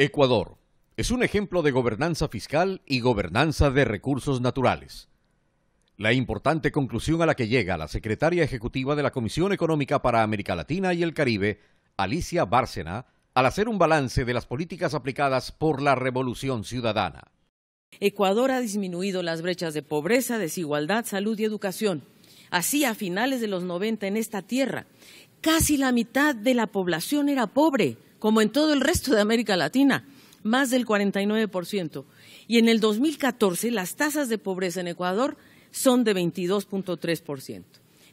Ecuador es un ejemplo de gobernanza fiscal y gobernanza de recursos naturales. La importante conclusión a la que llega la secretaria ejecutiva de la Comisión Económica para América Latina y el Caribe, Alicia Bárcena, al hacer un balance de las políticas aplicadas por la Revolución Ciudadana. Ecuador ha disminuido las brechas de pobreza, desigualdad, salud y educación. Así, a finales de los 90 en esta tierra, casi la mitad de la población era pobre como en todo el resto de América Latina, más del 49%. Y en el 2014 las tasas de pobreza en Ecuador son de 22.3%.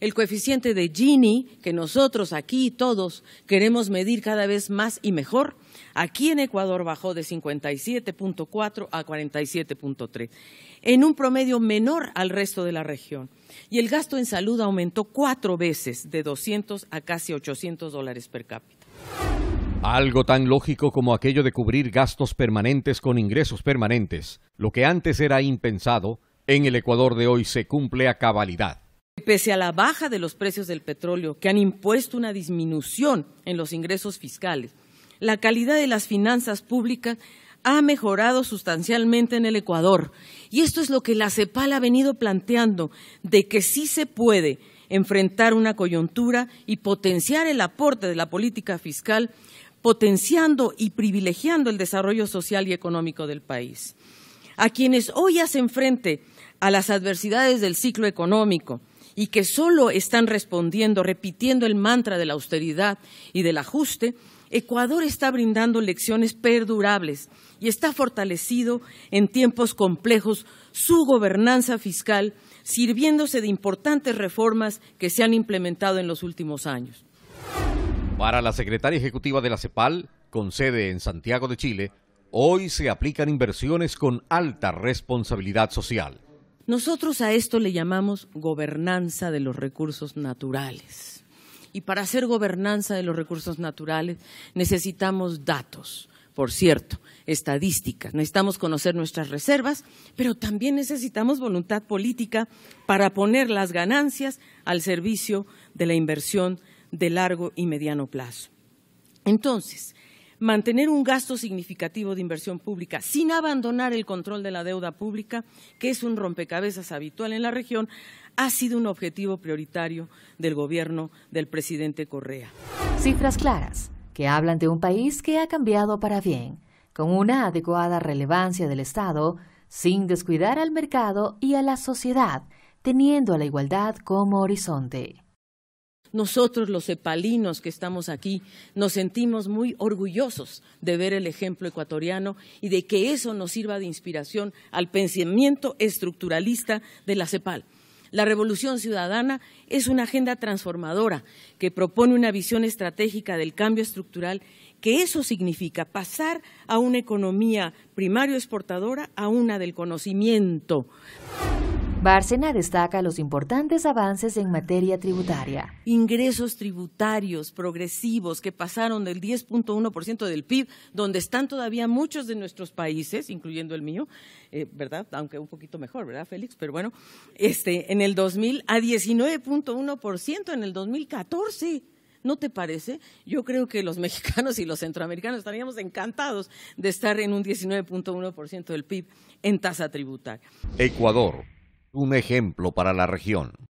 El coeficiente de Gini, que nosotros aquí todos queremos medir cada vez más y mejor, aquí en Ecuador bajó de 57.4 a 47.3, en un promedio menor al resto de la región. Y el gasto en salud aumentó cuatro veces, de 200 a casi 800 dólares per cápita. Algo tan lógico como aquello de cubrir gastos permanentes con ingresos permanentes, lo que antes era impensado, en el Ecuador de hoy se cumple a cabalidad. Pese a la baja de los precios del petróleo, que han impuesto una disminución en los ingresos fiscales, la calidad de las finanzas públicas ha mejorado sustancialmente en el Ecuador. Y esto es lo que la CEPAL ha venido planteando, de que sí se puede enfrentar una coyuntura y potenciar el aporte de la política fiscal potenciando y privilegiando el desarrollo social y económico del país. A quienes hoy hacen frente a las adversidades del ciclo económico y que solo están respondiendo, repitiendo el mantra de la austeridad y del ajuste, Ecuador está brindando lecciones perdurables y está fortalecido en tiempos complejos su gobernanza fiscal, sirviéndose de importantes reformas que se han implementado en los últimos años. Para la secretaria ejecutiva de la CEPAL, con sede en Santiago de Chile, hoy se aplican inversiones con alta responsabilidad social. Nosotros a esto le llamamos gobernanza de los recursos naturales. Y para hacer gobernanza de los recursos naturales necesitamos datos, por cierto, estadísticas. Necesitamos conocer nuestras reservas, pero también necesitamos voluntad política para poner las ganancias al servicio de la inversión de largo y mediano plazo. Entonces, mantener un gasto significativo de inversión pública sin abandonar el control de la deuda pública, que es un rompecabezas habitual en la región, ha sido un objetivo prioritario del gobierno del presidente Correa. Cifras claras que hablan de un país que ha cambiado para bien, con una adecuada relevancia del Estado, sin descuidar al mercado y a la sociedad, teniendo a la igualdad como horizonte. Nosotros los cepalinos que estamos aquí nos sentimos muy orgullosos de ver el ejemplo ecuatoriano y de que eso nos sirva de inspiración al pensamiento estructuralista de la CEPAL. La Revolución Ciudadana es una agenda transformadora que propone una visión estratégica del cambio estructural que eso significa pasar a una economía primario exportadora a una del conocimiento. Bárcena destaca los importantes avances en materia tributaria. Ingresos tributarios progresivos que pasaron del 10.1% del PIB, donde están todavía muchos de nuestros países, incluyendo el mío, eh, ¿verdad? Aunque un poquito mejor, ¿verdad, Félix? Pero bueno, este, en el 2000 a 19.1% en el 2014. ¿No te parece? Yo creo que los mexicanos y los centroamericanos estaríamos encantados de estar en un 19.1% del PIB en tasa tributaria. Ecuador, un ejemplo para la región.